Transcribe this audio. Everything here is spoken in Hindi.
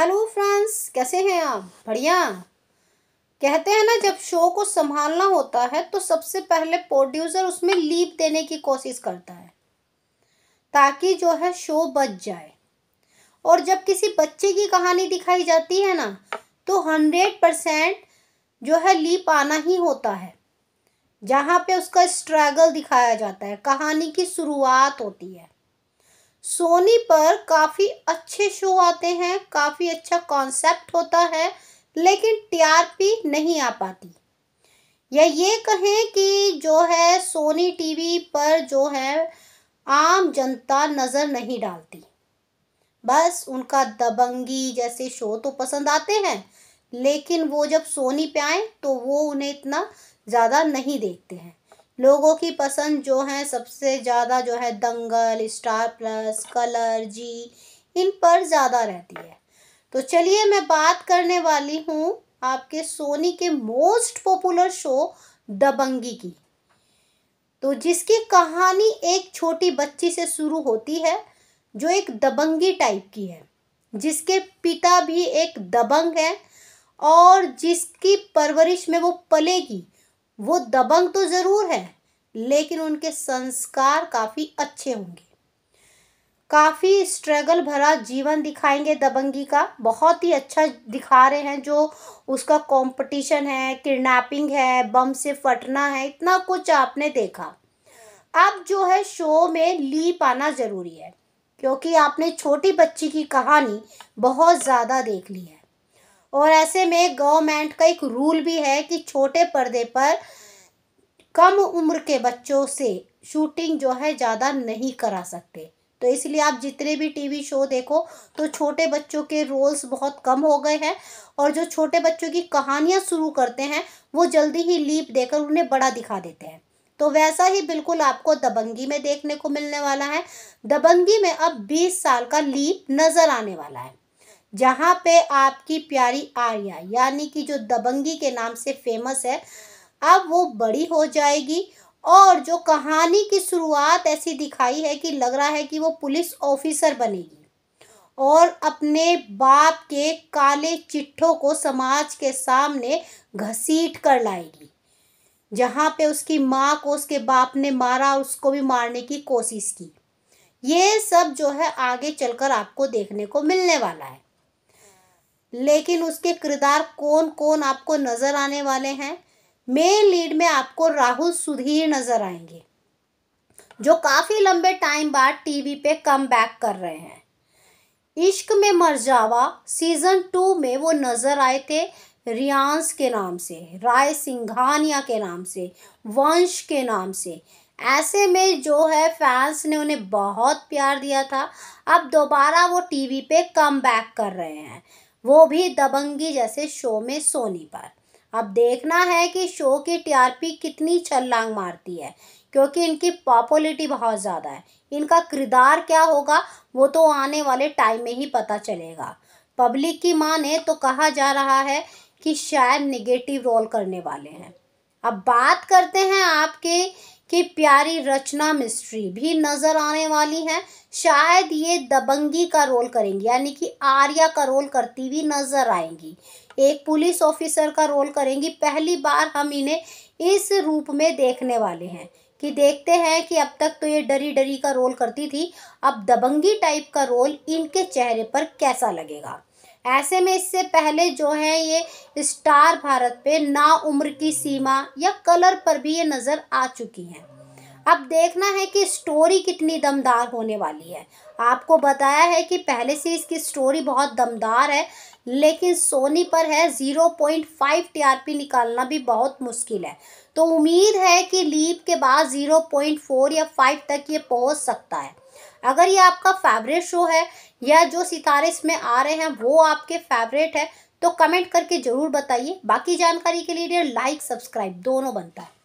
हेलो फ्रेंड्स कैसे हैं आप बढ़िया कहते हैं ना जब शो को संभालना होता है तो सबसे पहले प्रोड्यूसर उसमें लीप देने की कोशिश करता है ताकि जो है शो बच जाए और जब किसी बच्चे की कहानी दिखाई जाती है ना तो हंड्रेड परसेंट जो है लीप आना ही होता है जहाँ पे उसका स्ट्रगल दिखाया जाता है कहानी की शुरुआत होती है सोनी पर काफ़ी अच्छे शो आते हैं काफ़ी अच्छा कॉन्सेप्ट होता है लेकिन टीआरपी नहीं आ पाती या ये कहें कि जो है सोनी टीवी पर जो है आम जनता नज़र नहीं डालती बस उनका दबंगी जैसे शो तो पसंद आते हैं लेकिन वो जब सोनी पे आए तो वो उन्हें इतना ज़्यादा नहीं देखते हैं लोगों की पसंद जो है सबसे ज़्यादा जो है Dangal Star Plus Colors Zee इन पर ज़्यादा रहती है तो चलिए मैं बात करने वाली हूँ आपके सोनी के मोस्ट पॉपुलर शो दबंगी की तो जिसकी कहानी एक छोटी बच्ची से शुरू होती है जो एक दबंगी टाइप की है जिसके पिता भी एक दबंग है और जिसकी परवरिश में वो पलेगी वो दबंग तो ज़रूर है लेकिन उनके संस्कार काफ़ी अच्छे होंगे काफ़ी स्ट्रगल भरा जीवन दिखाएंगे दबंगी का बहुत ही अच्छा दिखा रहे हैं जो उसका कंपटीशन है किडनैपिंग है बम से फटना है इतना कुछ आपने देखा अब जो है शो में लीप आना ज़रूरी है क्योंकि आपने छोटी बच्ची की कहानी बहुत ज़्यादा देख ली है और ऐसे में गवर्नमेंट का एक रूल भी है कि छोटे पर्दे पर कम उम्र के बच्चों से शूटिंग जो है ज़्यादा नहीं करा सकते तो इसलिए आप जितने भी टीवी शो देखो तो छोटे बच्चों के रोल्स बहुत कम हो गए हैं और जो छोटे बच्चों की कहानियाँ शुरू करते हैं वो जल्दी ही लीप देकर उन्हें बड़ा दिखा देते हैं तो वैसा ही बिल्कुल आपको दबंगी में देखने को मिलने वाला है दबंगी में अब 20 साल का लीप नज़र आने वाला है जहाँ पे आपकी प्यारी आर्या यानी कि जो दबंगी के नाम से फेमस है अब वो बड़ी हो जाएगी और जो कहानी की शुरुआत ऐसी दिखाई है कि लग रहा है कि वो पुलिस ऑफिसर बनेगी और अपने बाप के काले चिट्ठों को समाज के सामने घसीट कर लाएगी जहाँ पे उसकी माँ को उसके बाप ने मारा और उसको भी मारने की कोशिश की ये सब जो है आगे चलकर आपको देखने को मिलने वाला है लेकिन उसके किरदार कौन कौन आपको नज़र आने वाले हैं मेन लीड में आपको राहुल सुधीर नज़र आएंगे जो काफ़ी लंबे टाइम बाद टीवी पे कम बैक कर रहे हैं इश्क में मरजावा सीज़न टू में वो नज़र आए थे रियांस के नाम से राय सिंघानिया के नाम से वंश के नाम से ऐसे में जो है फैंस ने उन्हें बहुत प्यार दिया था अब दोबारा वो टीवी पे कम बैक कर रहे हैं वो भी दबंगी जैसे शो में सोनी पर अब देखना है कि शो की टीआरपी कितनी छलांग मारती है क्योंकि इनकी पॉपुलरिटी बहुत ज़्यादा है इनका किरदार क्या होगा वो तो आने वाले टाइम में ही पता चलेगा पब्लिक की माने तो कहा जा रहा है कि शायद निगेटिव रोल करने वाले हैं अब बात करते हैं आपके कि प्यारी रचना मिस्ट्री भी नज़र आने वाली है शायद ये दबंगी का रोल करेंगी यानी कि आर्या का रोल करती हुई नजर आएंगी एक पुलिस ऑफिसर का रोल करेंगी पहली बार हम इन्हें इस रूप में देखने वाले हैं कि देखते हैं कि अब तक तो ये डरी डरी का रोल करती थी अब दबंगी टाइप का रोल इनके चेहरे पर कैसा लगेगा ऐसे में इससे पहले जो है ये स्टार भारत पे ना उम्र की सीमा या कलर पर भी ये नज़र आ चुकी हैं अब देखना है कि स्टोरी कितनी दमदार होने वाली है आपको बताया है कि पहले से इसकी स्टोरी बहुत दमदार है लेकिन सोनी पर है zero point five T R P निकालना भी बहुत मुश्किल है तो उम्मीद है कि लीप के बाद ज़ीरो पॉइंट फोर या फाइव तक ये पहुंच सकता है अगर ये आपका फेवरेट शो है या जो सितारे इसमें आ रहे हैं वो आपके फेवरेट है तो कमेंट करके ज़रूर बताइए बाकी जानकारी के लिए लाइक सब्सक्राइब दोनों बनता है